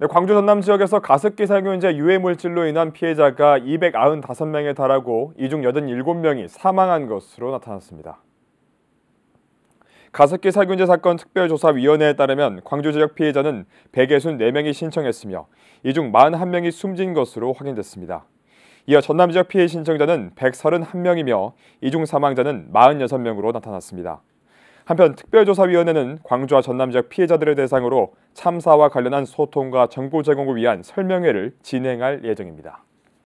네, 광주 전남 지역에서 가습기 살균제 유해 물질로 인한 피해자가 295명에 달하고 이 중 87명이 사망한 것으로 나타났습니다. 가습기 살균제 사건 특별조사위원회에 따르면 광주 지역 피해자는 164명이 신청했으며 이중 41명이 숨진 것으로 확인됐습니다. 이어 전남 지역 피해 신청자는 131명이며 이 중 사망자는 46명으로 나타났습니다. 한편 특별조사위원회는 광주와 전남 지역 피해자들을 대상으로 참사와 관련한 소통과 정보 제공을 위한 설명회를 진행할 예정입니다.